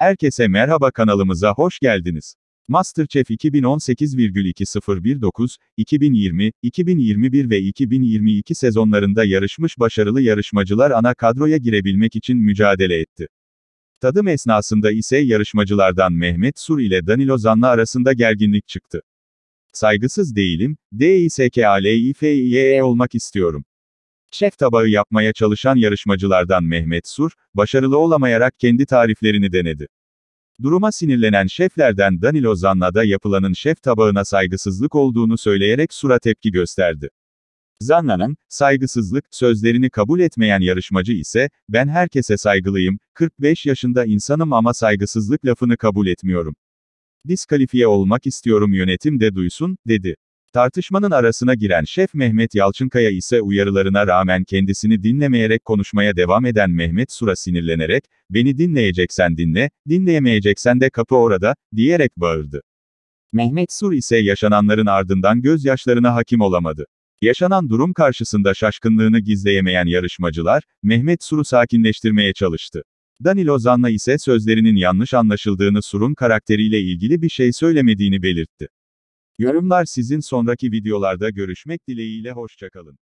Herkese merhaba kanalımıza hoş geldiniz. Masterchef 2018,20119, 2020, 2021 ve 2022 sezonlarında yarışmış başarılı yarışmacılar ana kadroya girebilmek için mücadele etti. Tadım esnasında ise yarışmacılardan Mehmet Sur ile Danilo Zanlı arasında gerginlik çıktı. Saygısız değilim, DİSKALİFİYE e olmak istiyorum. Şef tabağı yapmaya çalışan yarışmacılardan Mehmet Sur, başarılı olamayarak kendi tariflerini denedi. Duruma sinirlenen şeflerden Danilo da yapılanın şef tabağına saygısızlık olduğunu söyleyerek Sur'a tepki gösterdi. Zanna'nın, saygısızlık, sözlerini kabul etmeyen yarışmacı ise, ben herkese saygılıyım, 45 yaşında insanım ama saygısızlık lafını kabul etmiyorum. Diskalifiye olmak istiyorum yönetim de duysun, dedi. Tartışmanın arasına giren şef Mehmet Yalçınkaya ise uyarılarına rağmen kendisini dinlemeyerek konuşmaya devam eden Mehmet Sura sinirlenerek, beni dinleyeceksen dinle, dinleyemeyeceksen de kapı orada, diyerek bağırdı. Mehmet Sur ise yaşananların ardından gözyaşlarına hakim olamadı. Yaşanan durum karşısında şaşkınlığını gizleyemeyen yarışmacılar, Mehmet Sur'u sakinleştirmeye çalıştı. Danilo Zanna ise sözlerinin yanlış anlaşıldığını Sur'un karakteriyle ilgili bir şey söylemediğini belirtti. Yorumlar sizin sonraki videolarda görüşmek dileğiyle hoşçakalın.